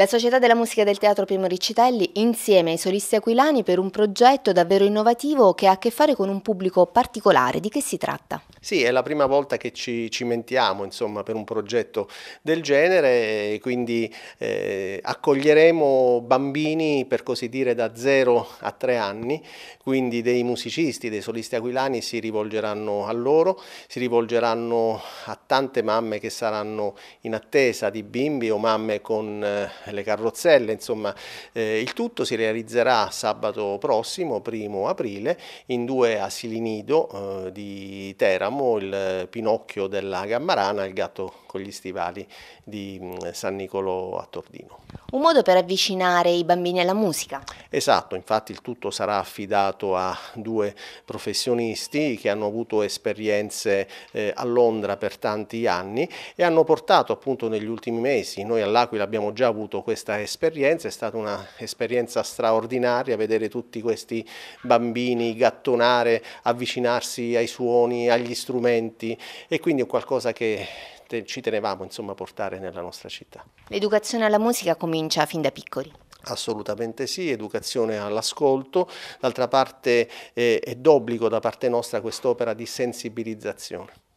La Società della Musica del Teatro Primo Riccitelli insieme ai solisti aquilani per un progetto davvero innovativo che ha a che fare con un pubblico particolare. Di che si tratta? Sì, è la prima volta che ci cimentiamo insomma, per un progetto del genere, quindi eh, accoglieremo bambini per così dire da 0 a 3 anni, quindi dei musicisti, dei solisti aquilani si rivolgeranno a loro, si rivolgeranno a tante mamme che saranno in attesa di bimbi o mamme con eh, le carrozzelle, insomma eh, il tutto si realizzerà sabato prossimo, primo aprile, in due asili nido eh, di Teramo, il Pinocchio della Gammarana e il gatto con gli stivali di mm, San Nicolo a Tordino. Un modo per avvicinare i bambini alla musica? Esatto, infatti il tutto sarà affidato a due professionisti che hanno avuto esperienze eh, a Londra per tanti anni e hanno portato appunto negli ultimi mesi, noi all'Aquila abbiamo già avuto questa esperienza, è stata un'esperienza straordinaria vedere tutti questi bambini gattonare, avvicinarsi ai suoni, agli strumenti e quindi è qualcosa che te, ci tenevamo insomma a portare nella nostra città. L'educazione alla musica comincia fin da piccoli. Assolutamente sì, educazione all'ascolto, d'altra parte eh, è d'obbligo da parte nostra quest'opera di sensibilizzazione.